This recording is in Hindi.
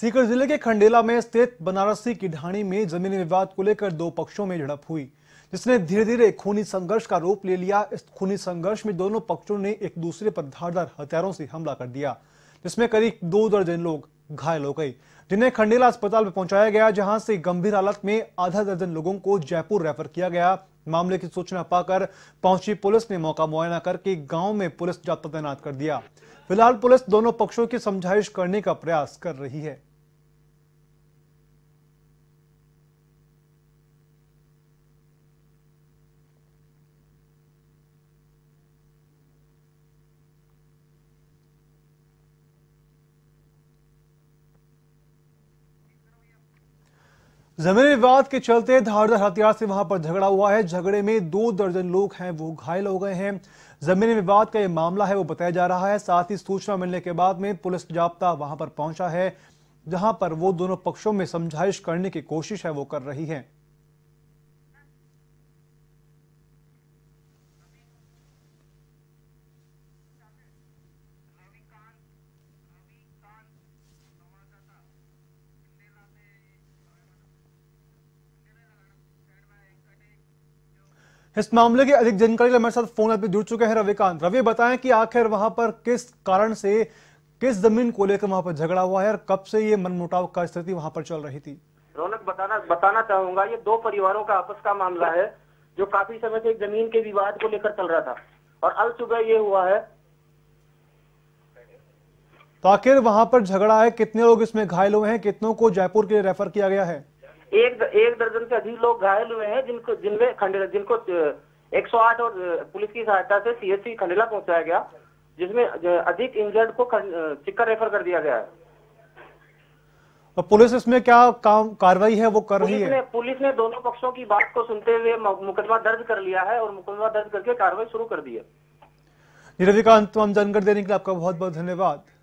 सीकर जिले के खंडेला में स्थित बनारसी की ढाणी में जमीनी विवाद को लेकर दो पक्षों में झड़प हुई जिसने धीरे धीरे खूनी संघर्ष का रूप ले लिया इस खूनी संघर्ष में दोनों पक्षों ने एक दूसरे पर धारदार हथियारों से हमला कर दिया जिसमें करीब दो दर्जन लोग घायल हो गए जिन्हें खंडेला अस्पताल में पहुंचाया गया जहां से गंभीर हालत में आधा दर्जन लोगों को जयपुर रेफर किया गया मामले की सूचना पाकर पहुंची पुलिस ने मौका मुआयना करके गांव में पुलिस जाप्ता तैनात कर दिया फिलहाल पुलिस दोनों पक्षों की समझाइश करने का प्रयास कर रही है जमीन विवाद के चलते धारदार हथियार से वहां पर झगड़ा हुआ है झगड़े में दो दर्जन लोग हैं वो घायल हो गए हैं जमीनी विवाद का ये मामला है वो बताया जा रहा है साथ ही सूचना मिलने के बाद में पुलिस जाप्ता वहां पर पहुंचा है जहां पर वो दोनों पक्षों में समझाइश करने की कोशिश है वो कर रही है इस मामले की अधिक जानकारी हमारे साथ फोन पर जुड़ चुके हैं रविकांत रवि बताएं कि आखिर वहां पर किस कारण से किस जमीन को लेकर वहां पर झगड़ा हुआ है और कब से ये मनमुटाव का स्थिति वहां पर चल रही थी रौनक बताना बताना चाहूंगा ये दो परिवारों का आपस का मामला है जो काफी समय से जमीन के विवाद को लेकर चल रहा था और अल सुबह ये हुआ है तो आखिर वहां पर झगड़ा है कितने लोग इसमें घायल हुए हैं कितनों को जयपुर के लिए रेफर किया गया है एक एक दर्जन से अधिक लोग घायल हुए हैं जिनको जिनमें खंडेला जिनको 108 और पुलिस की सहायता से सीएससी खंडेला पहुंचाया गया जिसमें अधिक इंजर्ड को चिक्कर रेफर कर दिया गया है पुलिस इसमें क्या काम कार्रवाई है वो कर रही है पुलिस ने दोनों पक्षों की बात को सुनते हुए मुकदमा दर्ज कर लिया है और मुकदमा दर्ज करके कार्रवाई शुरू कर दी है रविकांत तो हम जानकारी देने के लिए आपका बहुत बहुत धन्यवाद